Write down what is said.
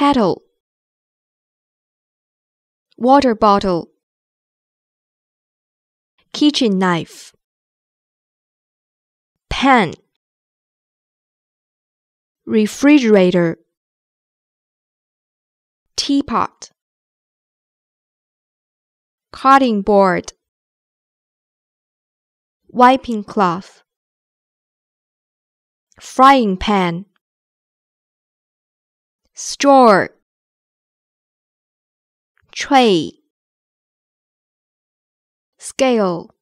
kettle water bottle kitchen knife pen refrigerator teapot cutting board wiping cloth frying pan store tray scale